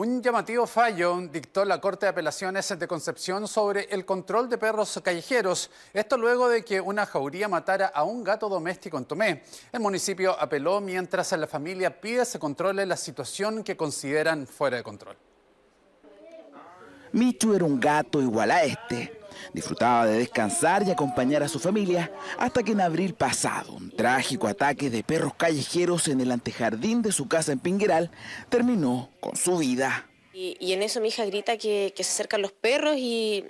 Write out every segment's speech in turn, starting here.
Un llamativo fallo dictó la Corte de Apelaciones de Concepción sobre el control de perros callejeros, esto luego de que una jauría matara a un gato doméstico en Tomé. El municipio apeló mientras la familia pide se controle la situación que consideran fuera de control. Micho era un gato igual a este, Disfrutaba de descansar y acompañar a su familia hasta que en abril pasado un trágico ataque de perros callejeros en el antejardín de su casa en Pingueral terminó con su vida. Y, en eso mi hija grita que, se acercan los perros y,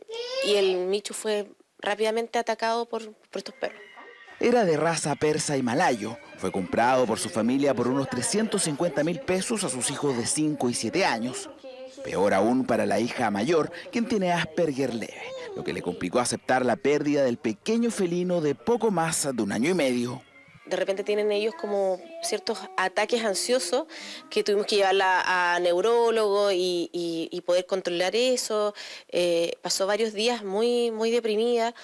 el Michu fue rápidamente atacado por, por estos perros. Era de raza persa y malayo. Fue comprado por su familia por unos 350 mil pesos a sus hijos de 5 y 7 años. Peor aún para la hija mayor, quien tiene Asperger leve lo que le complicó aceptar la pérdida del pequeño felino de poco más de un año y medio. De repente tienen ellos como ciertos ataques ansiosos que tuvimos que llevarla a neurólogo y, poder controlar eso. Eh, pasó varios días muy, muy deprimida.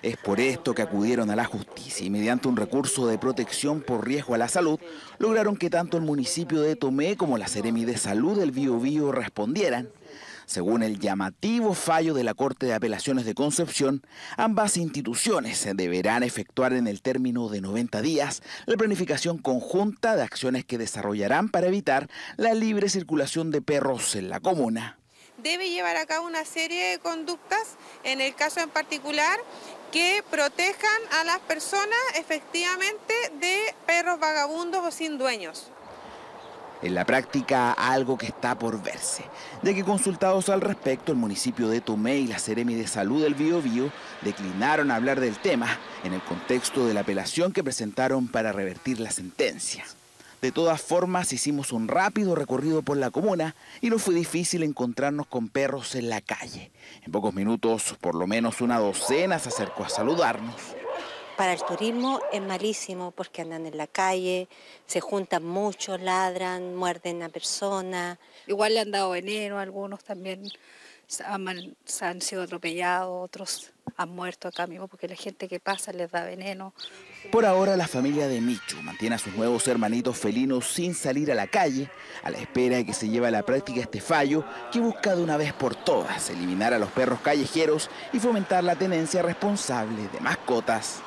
Es por esto que acudieron a la justicia y mediante un recurso de protección por riesgo a la salud, lograron que tanto el municipio de Tomé como la Seremi de Salud del Bio Bio respondieran. Según el llamativo fallo de la Corte de Apelaciones de Concepción, ambas instituciones deberán efectuar en el término de 90 días la planificación conjunta de acciones que desarrollarán para evitar la libre circulación de perros en la comuna. Debe llevar a cabo una serie de conductas, en el caso en particular, que protejan a las personas efectivamente de perros vagabundos o sin dueños en la práctica algo que está por verse, De que consultados al respecto, el municipio de Tomé y la Seremi de Salud del Biobío declinaron hablar del tema en el contexto de la apelación que presentaron para revertir la sentencia. De todas formas, hicimos un rápido recorrido por la comuna y no fue difícil encontrarnos con perros en la calle. En pocos minutos, por lo menos una docena se acercó a saludarnos para el turismo es malísimo porque andan en la calle, se juntan mucho, ladran, muerden a personas. Igual le han dado veneno algunos también. Han, han sido atropellados, otros han muerto acá mismo porque la gente que pasa les da veneno. Por ahora la familia de Michu mantiene a sus nuevos hermanitos felinos sin salir a la calle, a la espera de que se lleve a la práctica este fallo que busca de una vez por todas eliminar a los perros callejeros y fomentar la tenencia responsable de mascotas.